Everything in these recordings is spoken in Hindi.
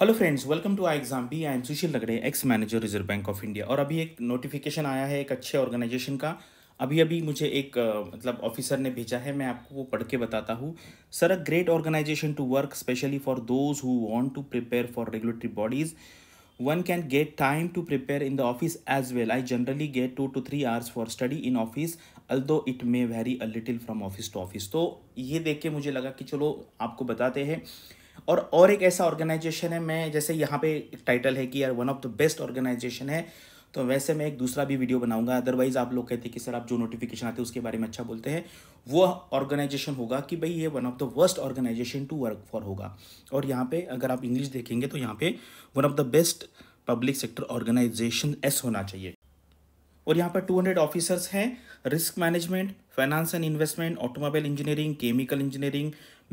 hello friends welcome to I exam B I am Sushil Lagade ex manager Reserve Bank of India और अभी एक नोटिफिकेशन आया है एक अच्छे ऑर्गेनाइजेशन का अभी अभी मुझे एक मतलब ऑफिसर ने भेजा है मैं आपको वो पढ़ के बताता हूँ sir a great organisation to work specially for those who want to prepare for regulatory bodies can get time to prepare in the office as well I generally get two to three hours for study in office although it may vary a little from office to office तो ये देख के मुझे लगा कि चलो आपको बताते हैं और और एक ऐसा ऑर्गेनाइजेशन है मैं जैसे यहाँ पे एक टाइटल है कि यार one of the best organisation है तो वैसे मैं एक दूसरा भी वीडियो बनाऊंगा अदरवाइज आप लोग कहते हैं कि सर आप जो नोटिफिकेशन आते हैं उसके बारे में अच्छा बोलते हैं वो ऑर्गेनाइजेशन होगा कि भाई ये one of the worst organisation to work for होगा और यहाँ पे अगर आप इंग्लिश देखेंगे तो यहाँ पे one of the best public sector organisations होना चाहिए और यहाँ पर टू ऑफिसर्स हैं risk management finance and investment automobile engineering chemical engineering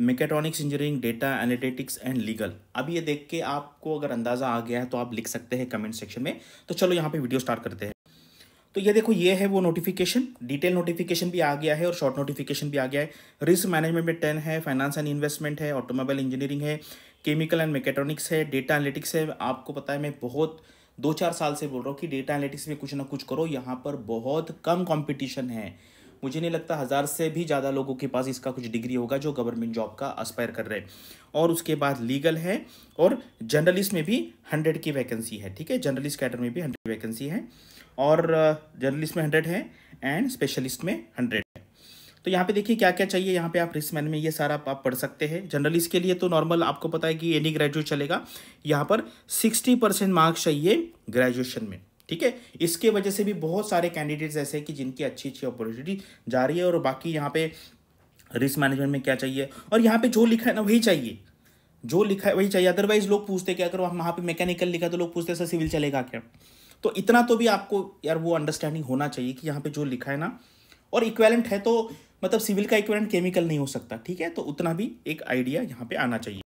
mechatronics engineering data analytics and legal अब ये देख के आपको अगर अंदाज़ा आ गया है तो आप लिख सकते हैं कमेंट सेक्शन में तो चलो यहाँ पे वीडियो स्टार्ट करते हैं तो ये देखो ये है वो नोटिफिकेशन डिटेल नोटिफिकेशन भी आ गया है और शॉर्ट नोटिफिकेशन भी आ गया है रिस्क मैनेजमेंट में टेन है फाइनेंस एंड इन्वेस्टमेंट है ऑटोमोबाइल इंजीनियरिंग है केमिकल एंड मेकेट्रॉनिक्स है डेटा एनालिटिक्स है आपको पता है मैं बहुत दो चार साल से बोल रहा हूँ कि डेटा एनालिटिक्स में कुछ ना कुछ करो यहाँ पर बहुत कम कॉम्पिटिशन है मुझे नहीं लगता हज़ार से भी ज़्यादा लोगों के पास इसका कुछ डिग्री होगा जो गवर्नमेंट जॉब का अस्पायर कर रहे हैं और उसके बाद लीगल है और जर्नलिस्ट में भी हंड्रेड की वैकेंसी है ठीक है जर्नलिस्ट कैटर में भी हंड्रेड वैकेंसी है और जर्नलिस्ट uh, में हंड्रेड है एंड स्पेशलिस्ट में हंड्रेड तो यहाँ पे देखिए क्या क्या चाहिए यहाँ पे आप रिस्क मैन में ये सारा आप पढ़ सकते हैं जनरली इसके लिए तो नॉर्मल आपको पता है कि एनी ग्रेजुएट चलेगा यहाँ पर सिक्सटी परसेंट मार्क्स चाहिए ग्रेजुएशन में ठीक है इसके वजह से भी बहुत सारे कैंडिडेट्स ऐसे हैं कि जिनकी अच्छी अच्छी अपॉर्चुनिटी जा रही है और बाकी यहाँ पे रिस्क मैनेजमेंट में क्या चाहिए और यहाँ पे जो लिखा है ना वही चाहिए जो लिखा है वही चाहिए अदरवाइज लोग पूछते क्या अगर वहाँ पे मैकेनिकल लिखा तो लोग पूछते सर सिविल चलेगा क्या तो इतना तो भी आपको यार वो अंडरस्टैंडिंग होना चाहिए कि यहाँ पे जो लिखा है ना और इक्वेलेंट है तो मतलब सिविल का इक्वेंट केमिकल नहीं हो सकता ठीक है तो उतना भी एक आइडिया यहाँ पे आना चाहिए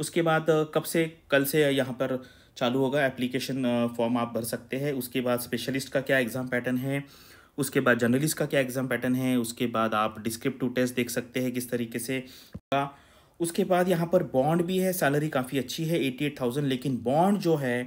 उसके बाद कब से कल से यहाँ पर चालू होगा एप्लीकेशन फॉर्म आप भर सकते हैं उसके बाद स्पेशलिस्ट का क्या एग्ज़ाम पैटर्न है उसके बाद जर्नलिस्ट का क्या एग्ज़ाम पैटर्न है उसके बाद आप डिस्क्रिप्टिव टेस्ट देख सकते हैं किस तरीके से का उसके बाद यहाँ पर बॉन्ड भी है सैलरी काफ़ी अच्छी है एटी एट थाउजेंड लेकिन बॉन्ड जो है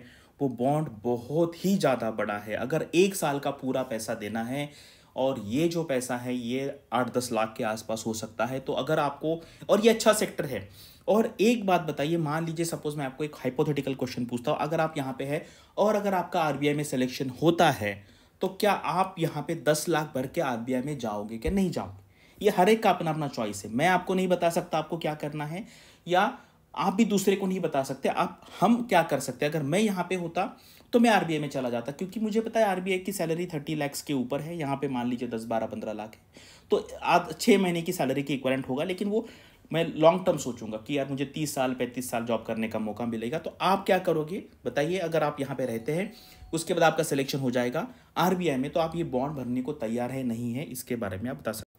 वो बॉन्ड बहुत ही ज़्यादा बड़ा है अगर एक साल का पूरा पैसा देना है और ये जो पैसा है ये आठ दस लाख के आसपास हो सकता है तो अगर आपको और ये अच्छा सेक्टर है और एक बात बताइए मान लीजिए सपोज मैं आपको एक हाइपोथेटिकल क्वेश्चन पूछता हूँ अगर आप यहाँ पे है और अगर आपका आरबीआई में सिलेक्शन होता है तो क्या आप यहाँ पे दस लाख भर के आर में जाओगे क्या नहीं जाओगे ये हर एक का अपना अपना चॉइस है मैं आपको नहीं बता सकता आपको क्या करना है या आप भी दूसरे को नहीं बता सकते आप हम क्या कर सकते अगर मैं यहाँ पे होता तो मैं आर में चला जाता क्योंकि मुझे पता है आर की सैलरी थर्टी लैक्स के ऊपर है यहाँ पे मान लीजिए दस बारह पंद्रह लाख है तो आज छः महीने की सैलरी के इक्वलेंट होगा लेकिन वो मैं लॉन्ग टर्म सोचूंगा कि यार मुझे तीस साल पैंतीस साल जॉब करने का मौका मिलेगा तो आप क्या करोगे बताइए अगर आप यहाँ पे रहते हैं उसके बाद आपका सिलेक्शन हो जाएगा आरबीआई में तो आप ये बॉन्ड भरने को तैयार है नहीं है इसके बारे में आप बता सकते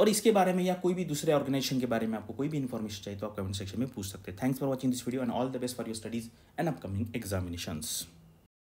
और इसके बारे में या कोई भी दूसरे ऑर्गेनाइजेशन के बारे में आपको कोई भी इन्फॉर्मेशन चाहिए तो आप कमेंट सेक्शन में पूछ सकते हैं thanks for watching this video and all the best for your studies and upcoming examinations